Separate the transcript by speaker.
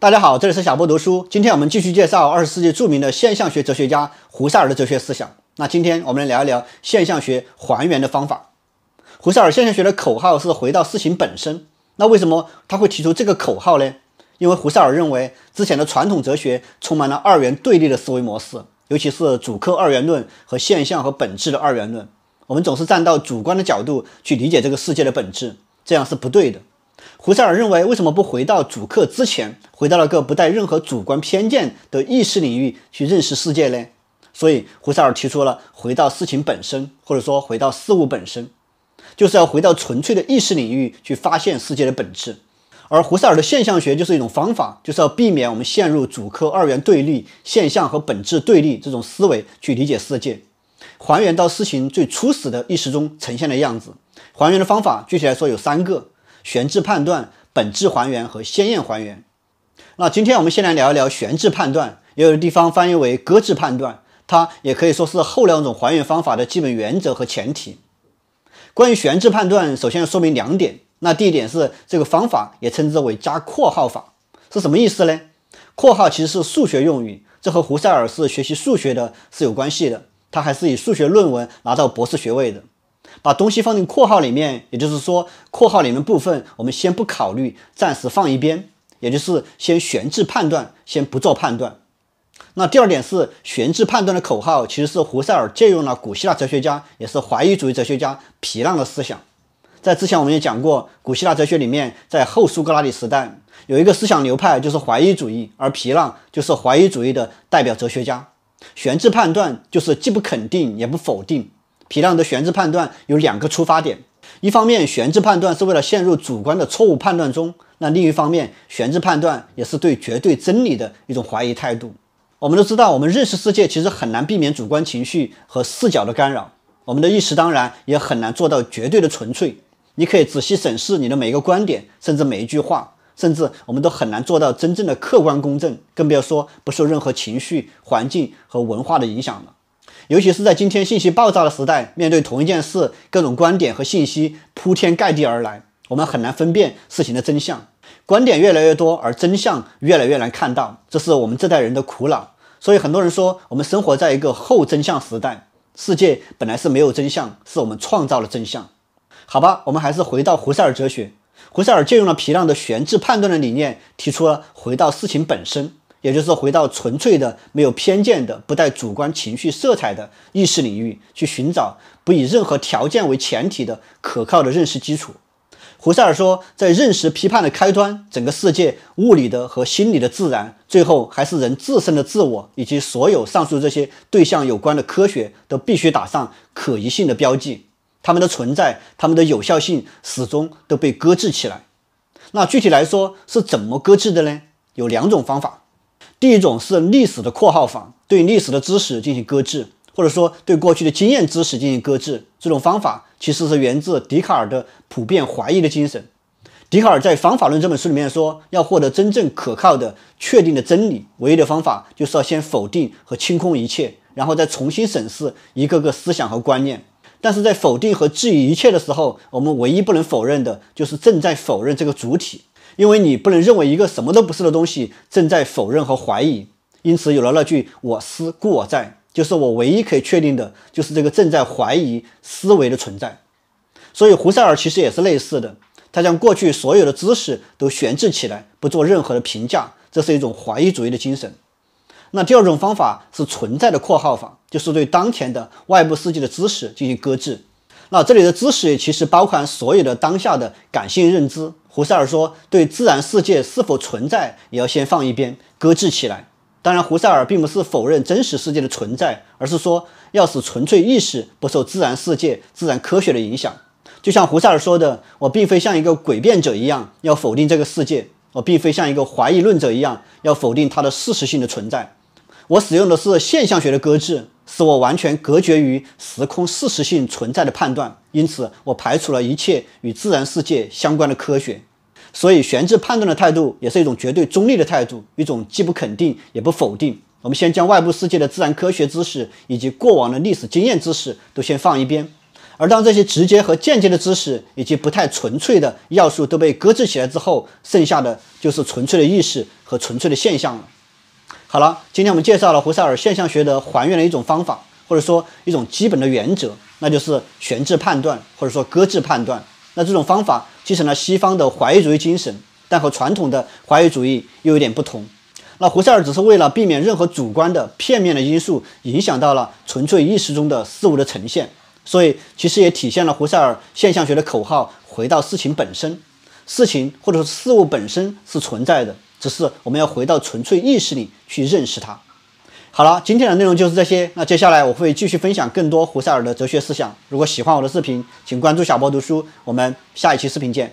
Speaker 1: 大家好，这里是小波读书。今天我们继续介绍二十世纪著名的现象学哲学家胡塞尔的哲学思想。那今天我们来聊一聊现象学还原的方法。胡塞尔现象学的口号是回到事情本身。那为什么他会提出这个口号呢？因为胡塞尔认为之前的传统哲学充满了二元对立的思维模式，尤其是主客二元论和现象和本质的二元论。我们总是站到主观的角度去理解这个世界的本质，这样是不对的。胡塞尔认为，为什么不回到主客之前，回到那个不带任何主观偏见的意识领域去认识世界呢？所以，胡塞尔提出了回到事情本身，或者说回到事物本身，就是要回到纯粹的意识领域去发现世界的本质。而胡塞尔的现象学就是一种方法，就是要避免我们陷入主客二元对立、现象和本质对立这种思维去理解世界，还原到事情最初始的意识中呈现的样子。还原的方法具体来说有三个。悬置判断、本质还原和先验还原。那今天我们先来聊一聊悬置判断，也有的地方翻译为搁置判断，它也可以说是后两种还原方法的基本原则和前提。关于悬置判断，首先要说明两点。那第一点是这个方法也称之为加括号法，是什么意思呢？括号其实是数学用语，这和胡塞尔是学习数学的是有关系的，他还是以数学论文拿到博士学位的。把东西放进括号里面，也就是说，括号里面部分我们先不考虑，暂时放一边，也就是先悬置判断，先不做判断。那第二点是悬置判断的口号，其实是胡塞尔借用了古希腊哲学家，也是怀疑主义哲学家皮浪的思想。在之前我们也讲过，古希腊哲学里面，在后苏格拉底时代有一个思想流派就是怀疑主义，而皮浪就是怀疑主义的代表哲学家。悬置判断就是既不肯定也不否定。皮浪的悬置判断有两个出发点，一方面悬置判断是为了陷入主观的错误判断中，那另一方面悬置判断也是对绝对真理的一种怀疑态度。我们都知道，我们认识世界其实很难避免主观情绪和视角的干扰，我们的意识当然也很难做到绝对的纯粹。你可以仔细审视你的每一个观点，甚至每一句话，甚至我们都很难做到真正的客观公正，更不要说不受任何情绪、环境和文化的影响了。尤其是在今天信息爆炸的时代，面对同一件事，各种观点和信息铺天盖地而来，我们很难分辨事情的真相。观点越来越多，而真相越来越难看到，这是我们这代人的苦恼。所以很多人说，我们生活在一个后真相时代。世界本来是没有真相，是我们创造了真相。好吧，我们还是回到胡塞尔哲学。胡塞尔借用了皮浪的悬置判断的理念，提出了回到事情本身。也就是回到纯粹的、没有偏见的、不带主观情绪色彩的意识领域，去寻找不以任何条件为前提的可靠的认识基础。胡塞尔说，在认识批判的开端，整个世界物理的和心理的自然，最后还是人自身的自我以及所有上述这些对象有关的科学，都必须打上可疑性的标记。它们的存在、它们的有效性，始终都被搁置起来。那具体来说是怎么搁置的呢？有两种方法。第一种是历史的括号法，对历史的知识进行搁置，或者说对过去的经验知识进行搁置。这种方法其实是源自笛卡尔的普遍怀疑的精神。笛卡尔在《方法论》这本书里面说，要获得真正可靠的、确定的真理，唯一的方法就是要先否定和清空一切，然后再重新审视一个个思想和观念。但是在否定和质疑一切的时候，我们唯一不能否认的就是正在否认这个主体。因为你不能认为一个什么都不是的东西正在否认和怀疑，因此有了那句“我思故我在”，就是我唯一可以确定的，就是这个正在怀疑思维的存在。所以胡塞尔其实也是类似的，他将过去所有的知识都悬置起来，不做任何的评价，这是一种怀疑主义的精神。那第二种方法是存在的括号法，就是对当前的外部世界的知识进行搁置。那这里的知识其实包含所有的当下的感性认知。胡塞尔说：“对自然世界是否存在，也要先放一边，搁置起来。当然，胡塞尔并不是否认真实世界的存在，而是说要使纯粹意识不受自然世界、自然科学的影响。就像胡塞尔说的，我并非像一个诡辩者一样要否定这个世界，我并非像一个怀疑论者一样要否定它的事实性的存在。”我使用的是现象学的搁置，使我完全隔绝于时空事实性存在的判断，因此我排除了一切与自然世界相关的科学。所以悬置判断的态度也是一种绝对中立的态度，一种既不肯定也不否定。我们先将外部世界的自然科学知识以及过往的历史经验知识都先放一边，而当这些直接和间接的知识以及不太纯粹的要素都被搁置起来之后，剩下的就是纯粹的意识和纯粹的现象了。好了，今天我们介绍了胡塞尔现象学的还原的一种方法，或者说一种基本的原则，那就是悬置判断或者说搁置判断。那这种方法继承了西方的怀疑主义精神，但和传统的怀疑主义又有点不同。那胡塞尔只是为了避免任何主观的片面的因素影响到了纯粹意识中的事物的呈现，所以其实也体现了胡塞尔现象学的口号：回到事情本身，事情或者说事物本身是存在的。只是我们要回到纯粹意识里去认识它。好了，今天的内容就是这些。那接下来我会继续分享更多胡塞尔的哲学思想。如果喜欢我的视频，请关注小波读书。我们下一期视频见。